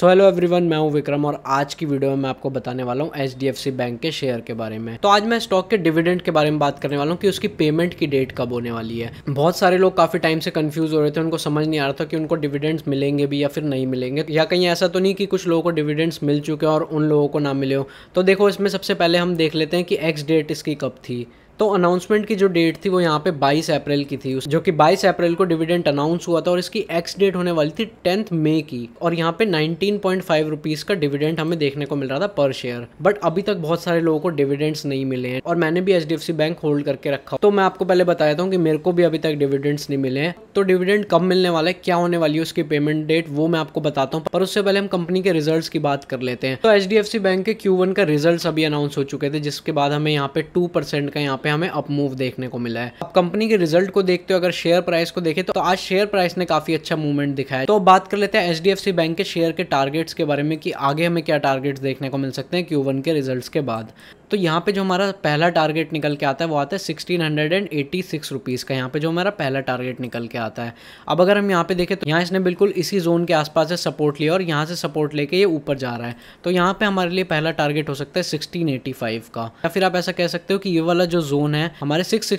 so hello everyone मैं हूं विक्रम और आज की वीडियो में मैं आपको बताने वाला हूं एच बैंक के शेयर के बारे में तो आज मैं स्टॉक के डिविडेंड के बारे में बात करने वाला हूं कि उसकी पेमेंट की डेट कब होने वाली है बहुत सारे लोग काफी टाइम से कंफ्यूज हो रहे थे उनको समझ नहीं आ रहा था कि उनको डिविडेंड्स मिलेंगे भी या फिर नहीं मिलेंगे या कहीं ऐसा तो नहीं कि कुछ लोगों को डिविडेंड्स मिल चुके हैं और उन लोगों को ना मिले हो तो देखो इसमें सबसे पहले हम देख लेते हैं कि एक्स डेट इसकी कब थी तो अनाउंसमेंट की जो डेट थी वो यहाँ पे 22 अप्रैल की थी जो कि 22 अप्रैल को डिविडेंड अनाउंस हुआ था और इसकी एक्स डेट होने वाली थी टेंथ मे की और यहाँ पे 19.5 पॉइंट का डिविडेंड हमें देखने को मिल रहा था पर शेयर बट अभी तक बहुत सारे लोगों को डिविडेंड्स नहीं मिले हैं और मैंने भी एच बैंक होल्ड करके रखा तो मैं आपको पहले बताया था कि मेरे को भी अभी तक डिविडेंड्स नहीं मिले हैं तो डिविडेंड कब मिलने वाला है क्या होने वाली है उसकी पेमेंट डेट वो मैं आपको बताता हूँ पर उससे पहले हम कंपनी के रिजल्ट की बात कर लेते हैं तो एच बैंक के क्यू का रिजल्ट अभी अनाउंस हो चुके थे जिसके बाद हमें यहाँ पे टू का यहाँ पे हमें अप मूव देखने को मिला है अब कंपनी के रिजल्ट को देखते हो अगर शेयर प्राइस को देखें तो आज शेयर प्राइस ने काफी अच्छा मूवमेंट दिखाया तो बात कर लेते हैं एच बैंक के शेयर के टारगेट्स के बारे में कि आगे हमें क्या टारगेट्स देखने को मिल सकते हैं क्यू के रिजल्ट के बाद तो यहाँ पे जो हमारा पहला टारगेट निकल के आता है वो आता है sixteen hundred and eighty six rupees का यहाँ पे जो हमारा पहला टारगेट निकल के आता है अब अगर हम यहाँ पे देखें तो यहाँ इसने बिल्कुल इसी जोन के आसपास से सपोर्ट लिया और यहाँ से सपोर्ट लेके ये ऊपर जा रहा है तो यहाँ पे हमारे लिए पहला टारगेट हो सकता है सिक्सटीन का या फिर आप ऐसा कह सकते हो कि ये वाला जो जोन है हमारे सिक्स से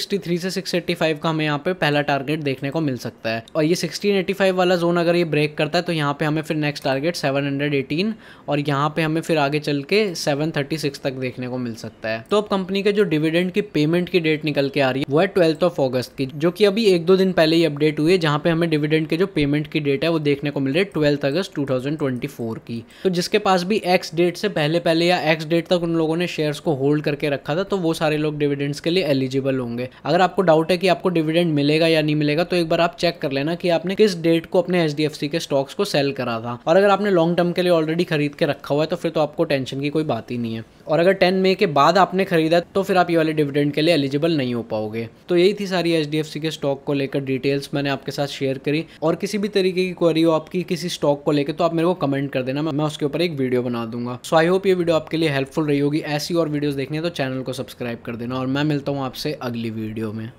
सिक्स का हमें यहाँ पे पहला टारगेट देखने को मिल सकता है और ये सिक्सटीन वाला जोन अगर ये ब्रेक करता है तो यहाँ पे हमें फिर नेक्स्ट टारगेट सेवन और यहाँ पे हमें फिर आगे चल के सेवन तक देखने को मिल सकता है तो अब कंपनी के जो डिविडेंड की पेमेंट की डेट निकल के आ रही है वो है ट्वेल्थ ऑफ ऑगस्ट की जो कि अभी एक दो दिन पहले ही अपडेट हुई है जहाँ पे हमें डिविडेंड के जो पेमेंट की डेट है वो देखने को मिल रही है ट्वेल्थ अगस्त टू की तो जिसके पास भी एक्स डेट से पहले पहले या एक्स डेट तक उन लोगों ने शेयर को होल्ड करके रखा था तो वो सारे लोग डिविडेंड्स के लिए एलिजिबल होंगे अगर आपको डाउट है कि आपको डिविडेंड मिलेगा या नहीं मिलेगा तो एक बार आप चेक कर लेना कि आपने किस डेट को अपने एच के स्टॉक्स को सेल करा था और अगर आपने लॉन्ग टर्म के लिए ऑलरेडी खरीद के रखा हुआ है तो फिर तो आपको टेंशन की कोई बात ही नहीं है और अगर टेन मई के बाद आपने खरीदा तो फिर आप ये वाले डिविडेंड के लिए एलिजिबल नहीं हो पाओगे तो यही थी सारी एच के स्टॉक को लेकर डिटेल्स मैंने आपके साथ शेयर करी और किसी भी तरीके की क्वेरी हो आपकी किसी स्टॉक को लेकर तो आप मेरे को कमेंट कर देना मैं उसके ऊपर एक वीडियो बना दूंगा सो आई होप ये वीडियो आपके लिए हेल्पफुल रही होगी ऐसी और वीडियो देखनी है तो चैनल को सब्सक्राइब कर देना और मैं मिलता हूँ आपसे अगली वीडियो में